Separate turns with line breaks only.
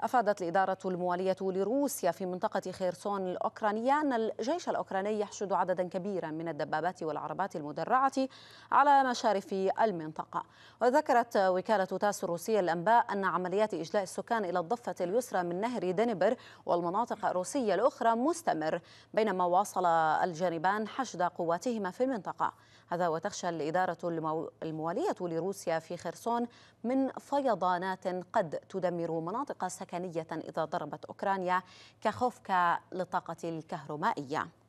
أفادت الإدارة الموالية لروسيا في منطقة خيرسون الأوكرانية أن الجيش الأوكراني يحشد عددا كبيرا من الدبابات والعربات المدرعة على مشارف المنطقة وذكرت وكالة تاس الروسية الأنباء أن عمليات إجلاء السكان إلى الضفة اليسرى من نهر دنبر والمناطق الروسية الأخرى مستمر بينما واصل الجانبان حشد قواتهما في المنطقة هذا وتخشى الإدارة الموالية لروسيا في خرسون من فيضانات قد تدمر مناطق سكنية سكنية إذا ضربت أوكرانيا كخوفكا للطاقة الكهرومائية